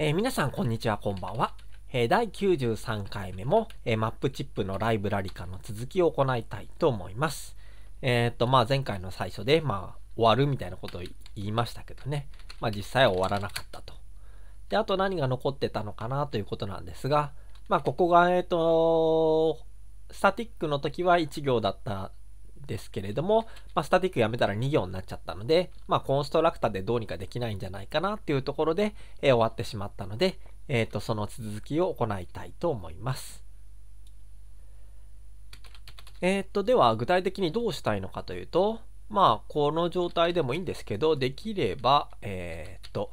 えー、皆さん、こんにちは、こんばんは。えー、第93回目も、えー、マップチップのライブラリ化の続きを行いたいと思います。えっ、と、まあ、前回の最初で、まあ、終わるみたいなことを言いましたけどね。まあ、実際は終わらなかったと。で、あと何が残ってたのかなということなんですが、まあ、ここが、えっ、と、スタティックの時は1行だったですけれども、まあ、スタティックやめたら2行になっちゃったので、まあ、コンストラクタでどうにかできないんじゃないかなっていうところで、えー、終わってしまったので、えっ、ー、と、その続きを行いたいと思います。えっ、ー、と、では具体的にどうしたいのかというと、まあ、この状態でもいいんですけど、できれば、えっと、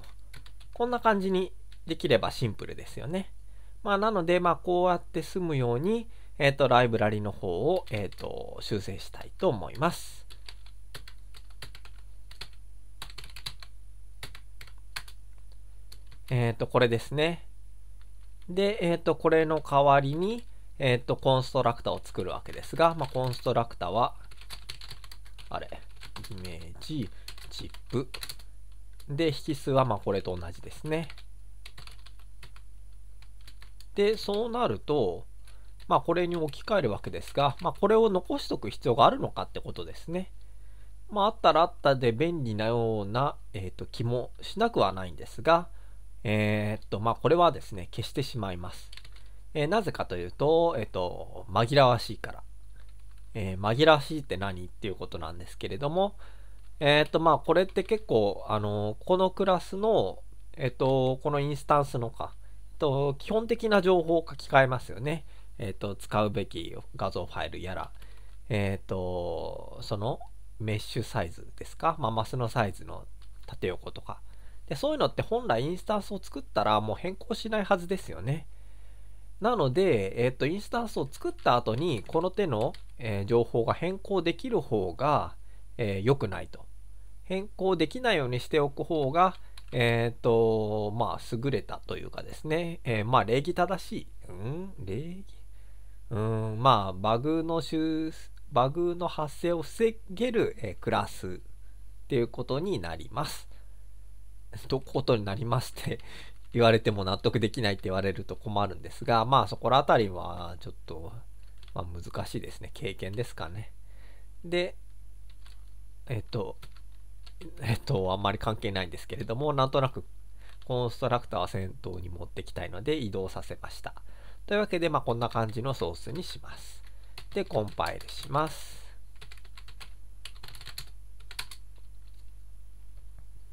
こんな感じにできればシンプルですよね。まあ、なので、まあ、こうやって済むように、えっ、ー、と、ライブラリの方を、えっ、ー、と、修正したいと思います。えっ、ー、と、これですね。で、えっ、と、これの代わりに、えっ、と、コンストラクタを作るわけですが、まあ、コンストラクタは、あれ、イメージ、チップ。で、引数はまあこれと同じですね。で、そうなると、まあ、これに置き換えるわけですが、まあ、これを残しとく必要があるのかってことですね。まあ、あったらあったで便利なような、えー、と気もしなくはないんですが、えー、っと、まあ、これはですね、消してしまいます。えー、なぜかというと、えっ、ー、と、紛らわしいから。え紛らわしいって何っていうことなんですけれども、えっと、まあ、これって結構、あのこのクラスの、えっと、このインスタンスのか、えと、基本的な情報を書き換えますよね。えっ、ー、と、使うべき画像ファイルやら、えっ、ー、と、そのメッシュサイズですか、まあ、マスのサイズの縦横とか。で、そういうのって本来インスタンスを作ったらもう変更しないはずですよね。なので、えっ、ー、と、インスタンスを作った後に、この手の、えー、情報が変更できる方が、えー、良くないと。変更できないようにしておく方が、えっ、ー、と、まあ、優れたというかですね、えー、まあ、礼儀正しい。うん礼儀うんまあバグの修バグの発生を防げる、えクラスっていうことになります。ど ことになりますって 言われても納得できないって言われると困るんですがまあそこら辺りはちょっと、まあ、難しいですね経験ですかね。でえっと えっとあんまり関係ないんですけれどもなんとなくコンストラクターは先頭に持ってきたいので移動させました。というわけで、まあ、こんな感じのソースにします。で、コンパイルします。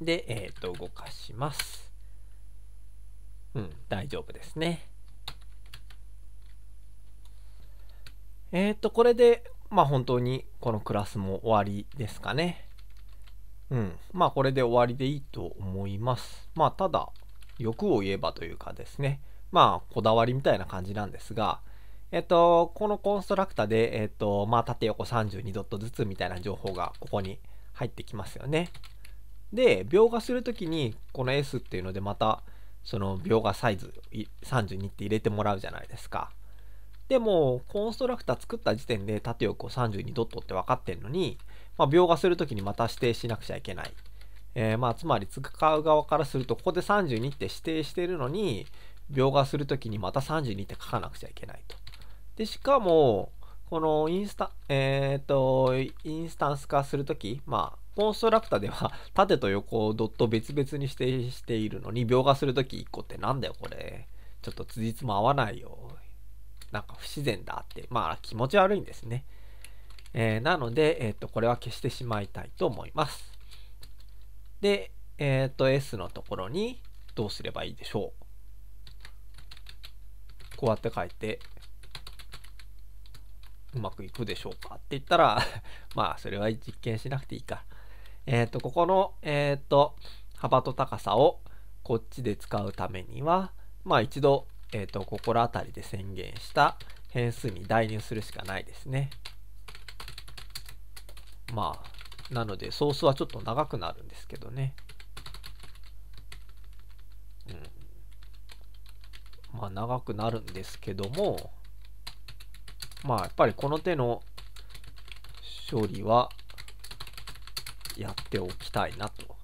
で、えっ、と、動かします。うん、大丈夫ですね。えっ、と、これで、まあ本当にこのクラスも終わりですかね。うん。まあこれで終わりでいいと思います。まあただ、欲を言えばというかですね。まあ、こだわりみたいな感じなんですが、えっと、このコンストラクタで、えっと、まあ、縦横32ドットずつみたいな情報がここに入ってきますよね。で、描画するときに、この S っていうのでまた、その描画サイズ32って入れてもらうじゃないですか。でも、コンストラクタ作った時点で縦横32ドットって分かってるのに、まあ、描画するときにまた指定しなくちゃいけない。えー、まあ、つまり使う側からすると、ここで32って指定してるのに、描画するときにまた32って書かなくちゃいけないと。で、しかも、このインスタ、えっ、ー、と、インスタンス化するとき、まあ、コンストラクタでは 縦と横をドット別々に指定しているのに、描画するとき1個ってなんだよ、これ。ちょっと辻褄合わないよ。なんか不自然だって。まあ、気持ち悪いんですね。えー、なので、えっ、ー、と、これは消してしまいたいと思います。で、えっ、と、S のところにどうすればいいでしょう。こうやって書いて、うまくいくでしょうかって言ったら まあ、それは実験しなくていいか。えっ、ー、と、ここの、えっ、ー、と、幅と高さをこっちで使うためには、まあ一度、えっ、ー、と、心当たりで宣言した変数に代入するしかないですね。まあ、なので、ソースはちょっと長くなるんですけどね。まあ、長くなるんですけども、まあ、やっぱりこの手の処理はやっておきたいなと。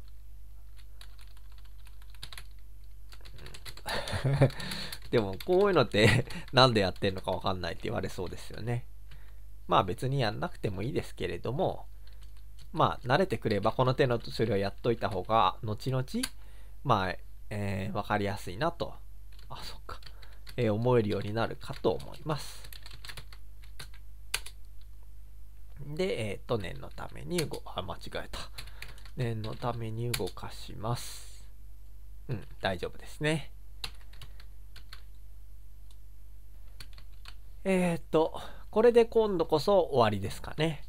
でも、こういうのって何でやってんのかわかんないって言われそうですよね。まあ別にやんなくてもいいですけれども、まあ慣れてくればこの手の処理はやっといた方が、後々、まあ、えー、分かりやすいなとあ、そっか、えー、思えるようになるかと思います。で、えっ、ー、と、念のために動、あ、間違えた。念のために動かします。うん、大丈夫ですね。えっ、ー、と、これで今度こそ終わりですかね。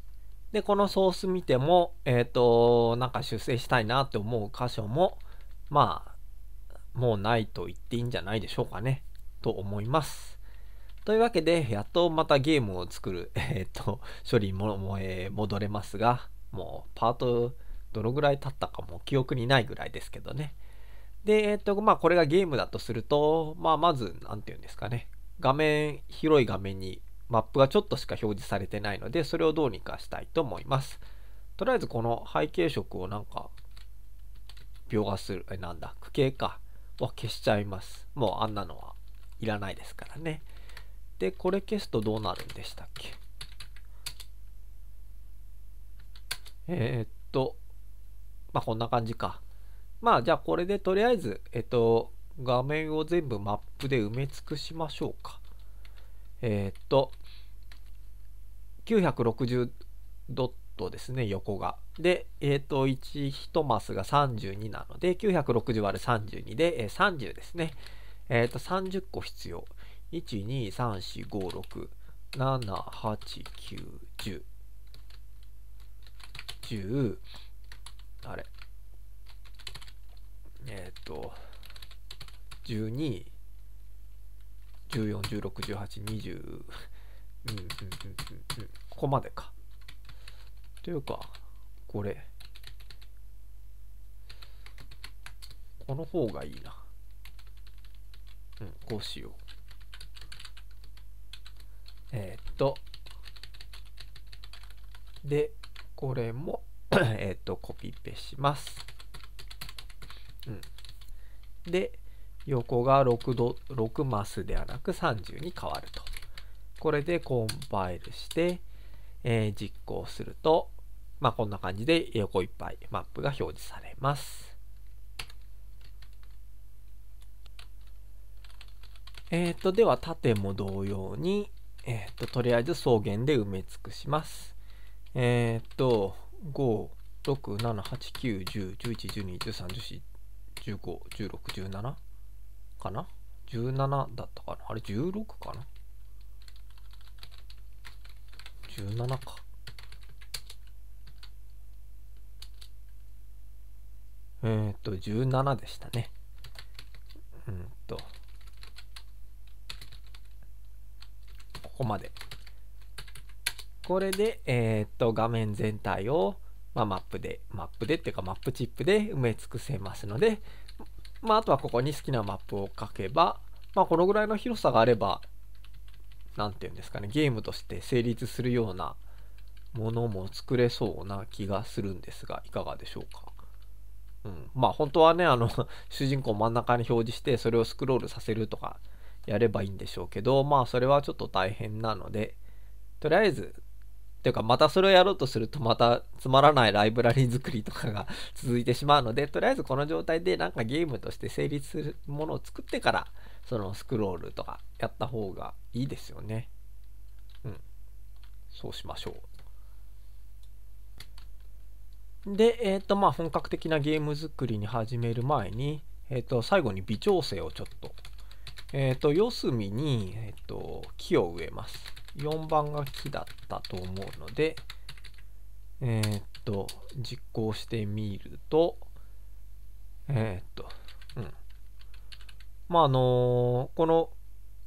で、このソース見ても、えっ、ー、と、なんか修正したいなって思う箇所も、まあ、もうないと言っていいんじゃないでしょうかね。と思います。というわけで、やっとまたゲームを作る、えっ、と、処理も、もえー、戻れますが、もうパートどのぐらい経ったかも記憶にないぐらいですけどね。で、えっ、と、まあこれがゲームだとすると、まあまず、何て言うんですかね。画面、広い画面にマップがちょっとしか表示されてないので、それをどうにかしたいと思います。とりあえずこの背景色をなんか、描画する、え、なんだ、区形か。を消しちゃいます。もうあんなのはいらないですからね。で、これ消すとどうなるんでしたっけえー、っと、まあ、こんな感じか。まあ、じゃあこれでとりあえず、えっと、画面を全部マップで埋め尽くしましょうか。えー、っと、960ドットですね、横が。で、えっ、ー、と、1、1マスが32なので、960÷32 で、えー、30ですね。えっ、ー、と、30個必要。1、2、3、4、5、6、7、8、9、10。10あれえっ、と12 14、16、18、20、うん、うん、うん、うん、ここまでか。というか、これ。この方がいいな。うん、こうしよう。えー、っと。で、これも えっと、コピペします。うん。で、横が6度、6マスではなく30に変わると。これでコンパイルして、えー、実行すると、まあ、こんな感じで横いっぱいマップが表示されます。えっ、ー、と、では縦も同様に、えっ、ー、と、とりあえず草原で埋め尽くします。えっ、ー、と、5、6、7、8、9、10、11、12、13、14、15、16、17かな ?17 だったかなあれ16かな17か。えー、っと、17でしたね。うんと。ここまで。これで、えー、っと、画面全体を、まあ、マップで、マップでっていうか、マップチップで埋め尽くせますので、まあ、あとはここに好きなマップを書けば、まあ、このぐらいの広さがあれば、何て言うんですかね、ゲームとして成立するようなものも作れそうな気がするんですが、いかがでしょうか。うん、まあ本当はね、あの 主人公真ん中に表示して、それをスクロールさせるとかやればいいんでしょうけど、まあそれはちょっと大変なので、とりあえず、ていうかまたそれをやろうとするとまたつまらないライブラリ作りとかが 続いてしまうので、とりあえずこの状態でなんかゲームとして成立するものを作ってからそのスクロールとかやった方がいいですよね。うん。そうしましょう。で、えっ、ー、と、まあ、本格的なゲーム作りに始める前に、えっ、ー、と、最後に微調整をちょっと。えっ、ー、と、四隅に、えっ、と、木を植えます。4番が木だったと思うので、えっ、と、実行してみると、えっ、と、うん。まああのこの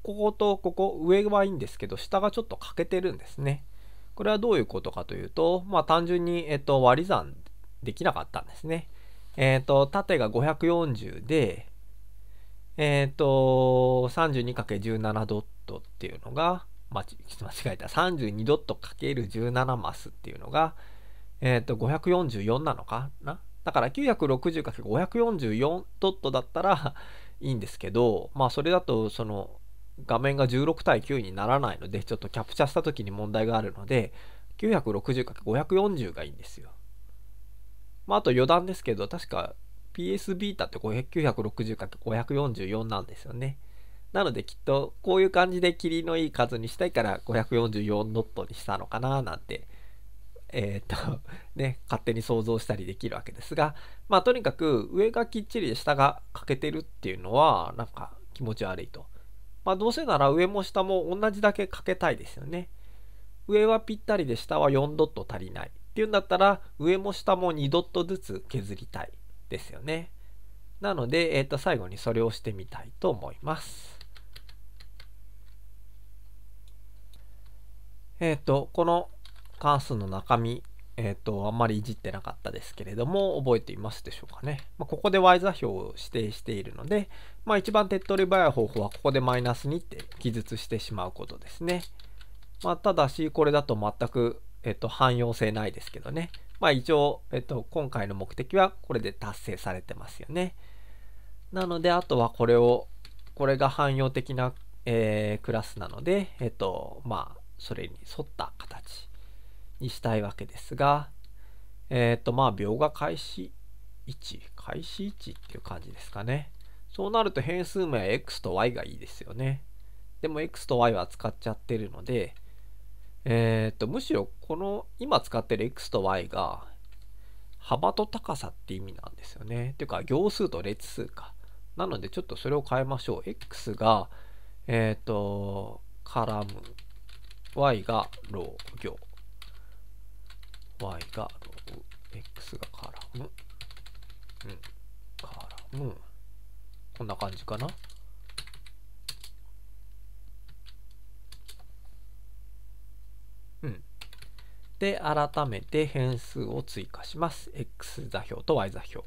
こことここ上はいいんですけど下がちょっと欠けてるんですね。これはどういうことかというと、まあ、単純に、えっと、割り算できなかったんですね。えっと縦が540で、えっと 32×17 ドットっていうのが、間違えた32ドット ×17 マスっていうのが、えっと544なのかなだから 960×544 ドットだったらいいんですけど、まあそれだとその画面が16対9にならないので、ちょっとキャプチャした時に問題があるので、960×540 がいいんですよ。まああと余談ですけど、確か PS ビータって 960×544 なんですよね。なのできっとこういう感じでりのいい数にしたいから544ノットにしたのかななんてえっ、と、ね、勝手に想像したりできるわけですが、まあ、とにかく上がきっちりで下が欠けてるっていうのは、なんか気持ち悪いと。まあ、どうせなら上も下も同じだけかけたいですよね。上はぴったりで下は4ドット足りないっていうんだったら、上も下も2ドットずつ削りたいですよね。なので、えっ、と、最後にそれをしてみたいと思います。えっ、と、この関数の中身、えっ、ー、と、あんまりいじってなかったですけれども、覚えていますでしょうかね。まあ、ここで y 座標を指定しているので、まあ、一番手っ取り早い方法は、ここでマイナス2って記述してしまうことですね。まあ、ただし、これだと全く、えっ、ー、と、汎用性ないですけどね。まあ、一応、えっ、ー、と、今回の目的はこれで達成されてますよね。なので、あとはこれを、これが汎用的な、えー、クラスなので、えっ、と、まあ、それに沿った形にしたいわけですが、えっ、ー、と、まあ、秒が開始1、開始1っていう感じですかね。そうなると変数名は x と y がいいですよね。でも x と y は使っちゃってるので、えっ、ー、と、むしろこの今使ってる x と y が幅と高さって意味なんですよね。ていうか、行数と列数か。なので、ちょっとそれを変えましょう。x が、えっ、ー、と、カラム、y がロー行。y が x が絡む、うん、絡むこんな感じかなうんで改めて変数を追加します x 座標と y 座標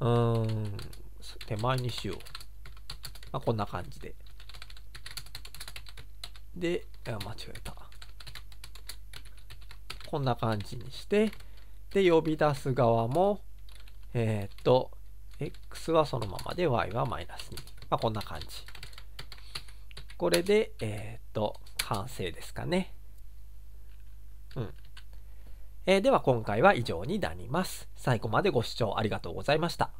うん手前にしよう、まあ、こんな感じでで間違えたこんな感じにして、で、呼び出す側も、えっ、と、x はそのままで y はマイナス2。まあ、こんな感じ。これで、えっ、と、完成ですかね。うん。えー、では今回は以上になります。最後までご視聴ありがとうございました。